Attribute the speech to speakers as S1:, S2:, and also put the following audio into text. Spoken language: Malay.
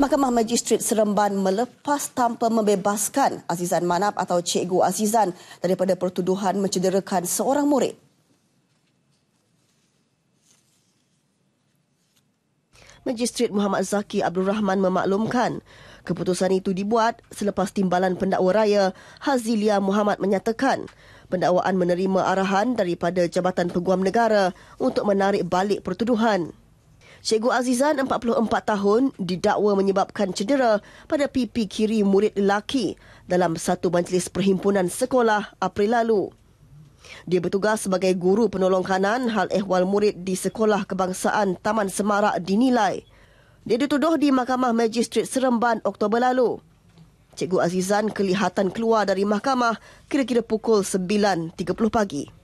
S1: Mahkamah Magistrate Seremban melepas tanpa membebaskan Azizan Manap atau Cikgu Azizan daripada pertuduhan mencederakan seorang murid. Magistrate Muhammad Zaki Abdul Rahman memaklumkan keputusan itu dibuat selepas timbalan pendakwa raya Hazilia Muhammad menyatakan pendakwaan menerima arahan daripada Jabatan Peguam Negara untuk menarik balik pertuduhan. Cikgu Azizan, 44 tahun, didakwa menyebabkan cedera pada pipi kiri murid lelaki dalam satu majlis perhimpunan sekolah April lalu. Dia bertugas sebagai guru penolong kanan hal ehwal murid di Sekolah Kebangsaan Taman Semarak dinilai. Dia dituduh di Mahkamah Magistrate Seremban Oktober lalu. Cikgu Azizan kelihatan keluar dari mahkamah kira-kira pukul 9.30 pagi.